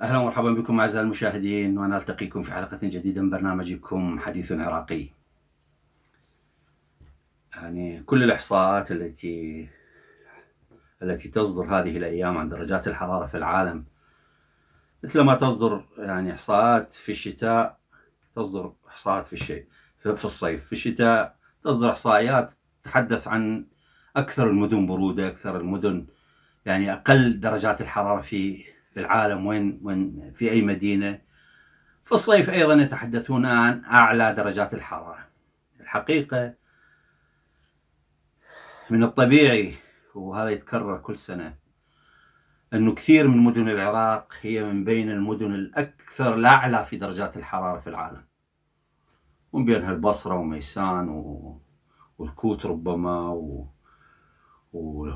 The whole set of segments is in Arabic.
اهلا ومرحبا بكم اعزائي المشاهدين ونلتقيكم في حلقه جديده من برنامجكم حديث عراقي. يعني كل الاحصاءات التي التي تصدر هذه الأيام عن درجات الحرارة في العالم مثلما تصدر يعني إحصاءات في الشتاء تصدر إحصاءات في الشيء في الصيف في الشتاء تصدر إحصائيات تتحدث عن أكثر المدن برودة أكثر المدن يعني أقل درجات الحرارة في في العالم وين وين في أي مدينة في الصيف أيضا يتحدثون عن أعلى درجات الحرارة الحقيقة من الطبيعي وهذا يتكرر كل سنة أنه كثير من مدن العراق هي من بين المدن الأكثر الأعلى في درجات الحرارة في العالم ومن بينها البصرة وميسان و... والكوت ربما و... و...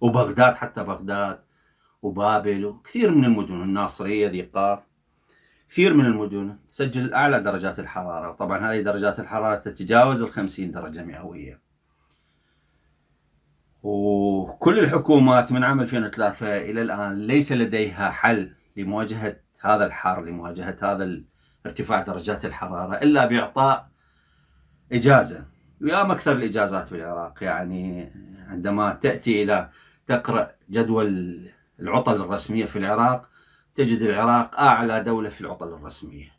وبغداد حتى بغداد وبابل وكثير من المدن الناصرية ذي قار كثير من المدن تسجل أعلى درجات الحرارة طبعا هذه درجات الحرارة تتجاوز الخمسين درجة مئوية وكل الحكومات من عام 2003 الى الان ليس لديها حل لمواجهه هذا الحر لمواجهه هذا ارتفاع درجات الحراره الا باعطاء اجازه ويا اكثر الاجازات بالعراق يعني عندما تاتي الى تقرا جدول العطل الرسميه في العراق تجد العراق اعلى دوله في العطل الرسميه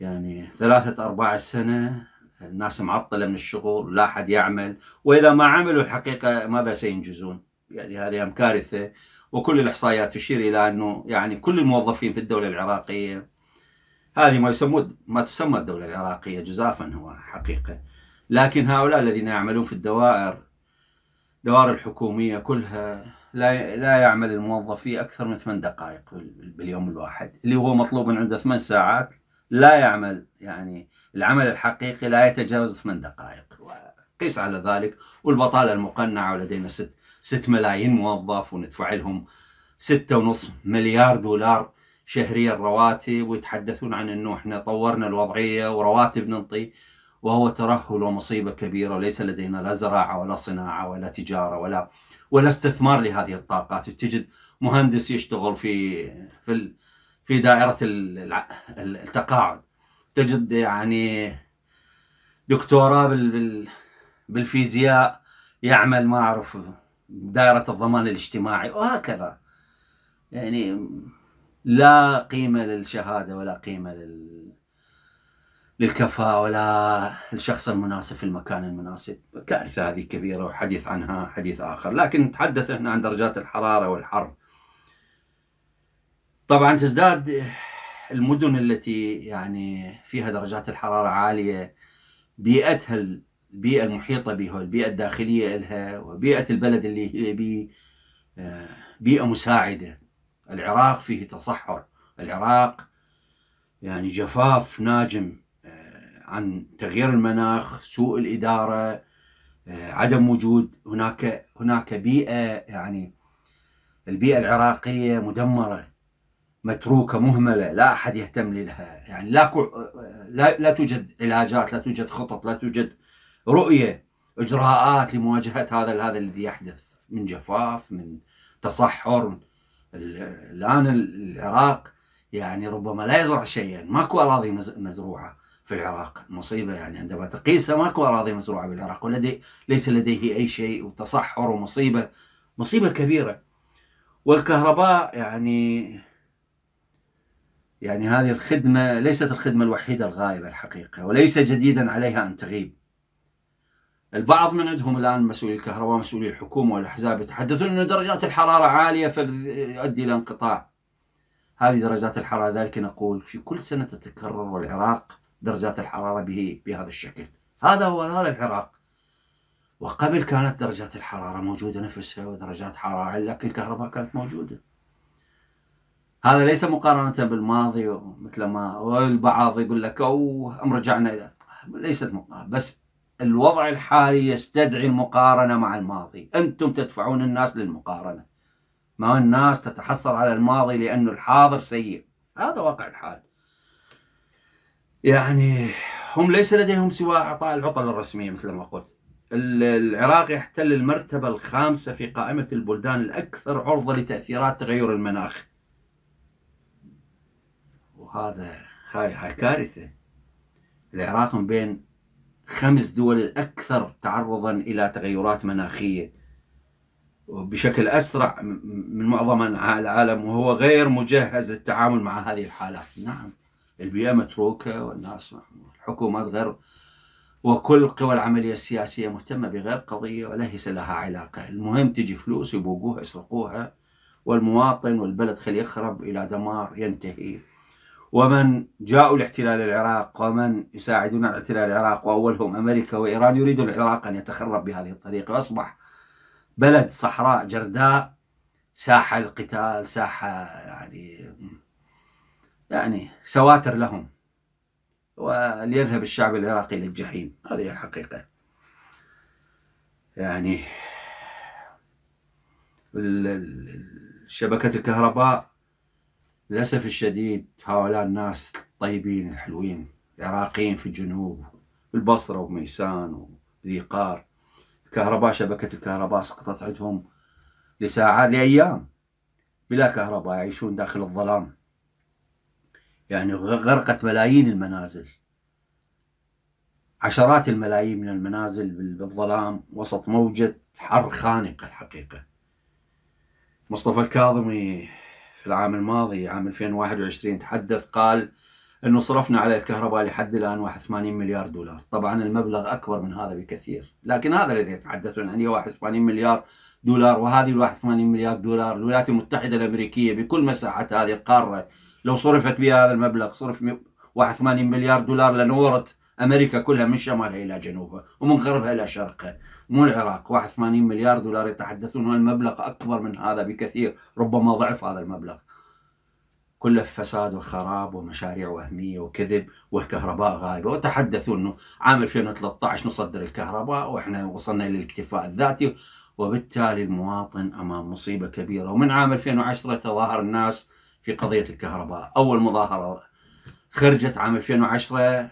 يعني ثلاثة أرباع السنة الناس معطلة من الشغل لا حد يعمل وإذا ما عملوا الحقيقة ماذا سينجزون يعني هذه أم كارثة وكل الإحصائيات تشير إلى أنه يعني كل الموظفين في الدولة العراقية هذه ما يسمون ما تسمى الدولة العراقية جزافا هو حقيقة لكن هؤلاء الذين يعملون في الدوائر دوائر الحكومية كلها لا لا يعمل الموظف في أكثر من ثمان دقائق باليوم الواحد اللي هو مطلوب عنده ثمان ساعات لا يعمل يعني العمل الحقيقي لا يتجاوز ثمان دقائق وقيس على ذلك والبطالة المقنعة ولدينا ست ست ملايين موظف وندفع لهم ستة ونص مليار دولار شهريا رواتب ويتحدثون عن انه احنا طورنا الوضعية ورواتب ننطي وهو ترهل ومصيبة كبيرة وليس لدينا لا زراعة ولا صناعة ولا تجارة ولا ولا استثمار لهذه الطاقات تجد مهندس يشتغل في في في دائرة التقاعد تجد يعني دكتوراه بالفيزياء يعمل ما أعرف دائرة الضمان الاجتماعي وهكذا يعني لا قيمة للشهادة ولا قيمة لل... للكفاءة ولا الشخص المناسب في المكان المناسب كارثة هذه كبيرة والحديث عنها حديث آخر لكن نتحدث هنا عن درجات الحرارة والحر طبعا تزداد المدن التي يعني فيها درجات الحرارة عالية بيئتها البيئة المحيطة بها البيئة الداخلية لها وبيئة البلد اللي هي بي آه، بيئة مساعدة العراق فيه تصحر العراق يعني جفاف ناجم آه، عن تغيير المناخ سوء الإدارة آه، عدم وجود هناك هناك بيئة يعني البيئة العراقية مدمرة متروكة مهملة لا أحد يهتم لها يعني لا, كو... لا لا توجد علاجات لا توجد خطط لا توجد رؤية إجراءات لمواجهة هذا هذا الذي يحدث من جفاف من تصحر الآن العراق يعني ربما لا يزرع شيئا ماكو أراضي مزروعة في العراق مصيبة يعني عندما تقيسها ماكو أراضي مزروعة بالعراق ولدي ليس لديه أي شيء وتصحر ومصيبة مصيبة كبيرة والكهرباء يعني يعني هذه الخدمة ليست الخدمة الوحيدة الغائبة الحقيقة وليس جديدا عليها أن تغيب البعض من عندهم الآن مسؤولي الكهرباء مسؤولي الحكومة والأحزاب يتحدثون أن درجات الحرارة عالية فيؤدي إلى انقطاع هذه درجات الحرارة ذلك نقول في كل سنة تتكرر والعراق درجات الحرارة به بهذا الشكل هذا هو هذا العراق وقبل كانت درجات الحرارة موجودة نفسها ودرجات حرارة لكن الكهرباء كانت موجودة هذا ليس مقارنة بالماضي مثل ما البعض يقول لك ام رجعنا إلى ليست مقارنة بس الوضع الحالي يستدعي المقارنة مع الماضي أنتم تدفعون الناس للمقارنة ما الناس تتحسر على الماضي لأنه الحاضر سيء هذا واقع الحال يعني هم ليس لديهم سوى إعطاء العطل الرسمية مثل ما قلت العراق يحتل المرتبة الخامسة في قائمة البلدان الأكثر عرضة لتأثيرات تغير المناخ هذا هاي هاي كارثة العراق من بين خمس دول الأكثر تعرضا إلى تغيرات مناخية بشكل أسرع من معظم أنحاء العالم وهو غير مجهز للتعامل مع هذه الحالات نعم البيئة متروكة والناس الحكومات غير وكل قوى العملية السياسية مهتمة بغير قضية وليس لها علاقة المهم تجي فلوس يبوقوها يسرقوها والمواطن والبلد خلي يخرب إلى دمار ينتهي ومن جاءوا لاحتلال العراق ومن يساعدون على احتلال العراق وأولهم أمريكا وإيران يريدون العراق أن يتخرب بهذه الطريقة وأصبح بلد صحراء جرداء ساحة القتال ساحة يعني يعني سواتر لهم وليذهب الشعب العراقي للجحيم هذه الحقيقة يعني شبكة الكهرباء للأسف الشديد هؤلاء الناس الطيبين الحلوين العراقيين في الجنوب البصرة وميسان وذي قار الكهرباء شبكة الكهرباء سقطت عندهم لساعات لأيام بلا كهرباء يعيشون داخل الظلام يعني غرقت ملايين المنازل عشرات الملايين من المنازل بالظلام وسط موجة حر خانقة الحقيقة مصطفى الكاظمي في العام الماضي عام 2021 تحدث قال انه صرفنا على الكهرباء لحد الان 81 مليار دولار، طبعا المبلغ اكبر من هذا بكثير، لكن هذا الذي يتحدثون عنه 81 مليار دولار وهذه ال 81 مليار دولار الولايات المتحده الامريكيه بكل مساحه هذه القاره لو صرفت بها هذا المبلغ صرف 81 مليار دولار لنورت امريكا كلها من شمالها الى جنوبها ومن غربها الى شرقها مو العراق 81 مليار دولار يتحدثون والمبلغ اكبر من هذا بكثير ربما ضعف هذا المبلغ كله فساد وخراب ومشاريع وهميه وكذب والكهرباء غايبه وتحدثوا انه عام 2013 نصدر الكهرباء واحنا وصلنا إلى الاكتفاء الذاتي وبالتالي المواطن امام مصيبه كبيره ومن عام 2010 تظاهر الناس في قضيه الكهرباء اول مظاهره خرجت عام 2010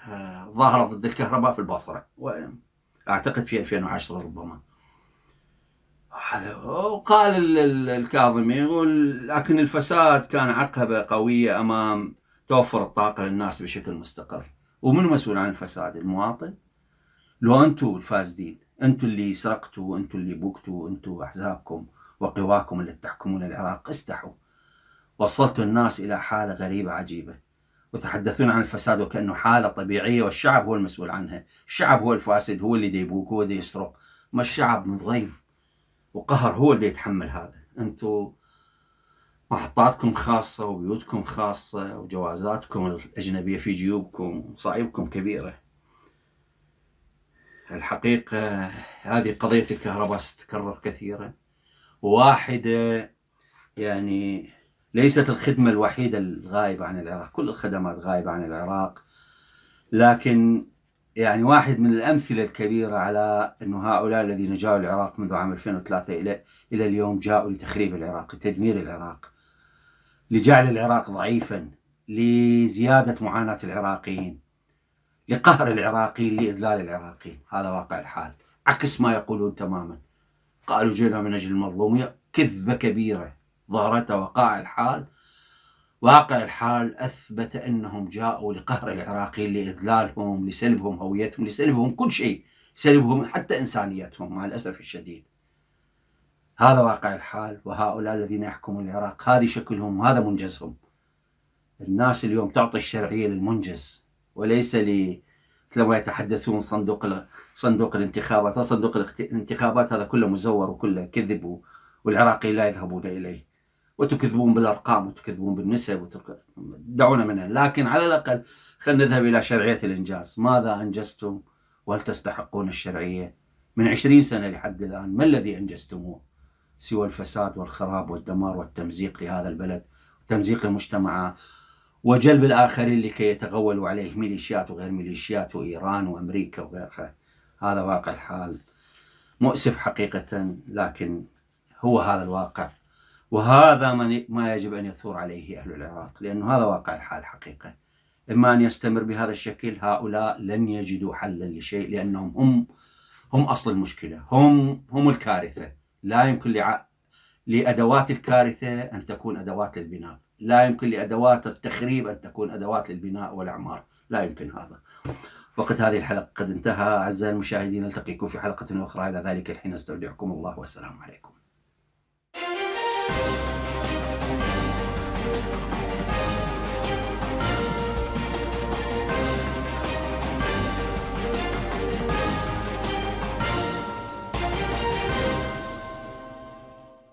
ظاهرة آه، ضد الكهرباء في البصرة وأعتقد في 2010 ربما هذا وقال الكاظمي يقول لكن الفساد كان عقبة قوية أمام توفر الطاقة للناس بشكل مستقر ومن مسؤول عن الفساد المواطن لو أنتم الفاسدين أنتم اللي سرقتوا أنتم اللي بوكتوا أنتم أحزابكم وقواكم اللي تحكمون العراق استحوا وصلتوا الناس إلى حالة غريبة عجيبة وتحدثون عن الفساد وكأنه حالة طبيعية والشعب هو المسؤول عنها الشعب هو الفاسد هو اللي يبوك هو اللي يسرق ما الشعب متغيم وقهر هو اللي يتحمل هذا انتم محطاتكم خاصة وبيوتكم خاصة وجوازاتكم الأجنبية في جيوبكم ومصايبكم كبيرة الحقيقة هذه قضية الكهرباء ستتكرر كثيرا واحدة يعني ليست الخدمة الوحيدة الغائبة عن العراق كل الخدمات غائبة عن العراق لكن يعني واحد من الأمثلة الكبيرة على أنه هؤلاء الذين جاءوا العراق منذ عام 2003 إلى, إلى اليوم جاءوا لتخريب العراق لتدمير العراق لجعل العراق ضعيفا لزيادة معاناة العراقيين لقهر العراقيين لإذلال العراقيين هذا واقع الحال عكس ما يقولون تماما قالوا جئنا من أجل المظلومية كذبة كبيرة ظهرت وقاع الحال واقع الحال أثبت أنهم جاءوا لقهر العراقيين لإذلالهم لسلبهم هويتهم لسلبهم كل شيء سلبهم حتى إنسانيتهم مع الأسف الشديد هذا واقع الحال وهؤلاء الذين يحكمون العراق هذه شكلهم هذا منجزهم الناس اليوم تعطي الشرعية للمنجز وليس ل لما يتحدثون صندوق ال... صندوق الانتخابات صندوق الانتخابات هذا كله مزور وكله كذب والعراقي لا يذهبون إليه وتكذبون بالارقام وتكذبون بالنسب دعونا منها لكن على الاقل خلينا نذهب الى شرعيه الانجاز ماذا انجزتم وهل تستحقون الشرعيه من عشرين سنه لحد الان ما الذي انجزتموه سوى الفساد والخراب والدمار والتمزيق لهذا البلد وتمزيق لمجتمعه وجلب الاخرين لكي يتغولوا عليه ميليشيات وغير ميليشيات وايران وامريكا وغيرها هذا واقع الحال مؤسف حقيقه لكن هو هذا الواقع وهذا ما يجب أن يثور عليه أهل العراق لأنه هذا واقع الحال حقيقة إما أن يستمر بهذا الشكل هؤلاء لن يجدوا حلا لشيء لأنهم هم هم أصل المشكلة هم هم الكارثة لا يمكن لع... لأدوات الكارثة أن تكون أدوات للبناء لا يمكن لأدوات التخريب أن تكون أدوات للبناء والإعمار لا يمكن هذا وقت هذه الحلقة قد انتهى أعزائي المشاهدين نلتقيكم في حلقة أخرى إلى ذلك الحين استودعكم الله والسلام عليكم thank you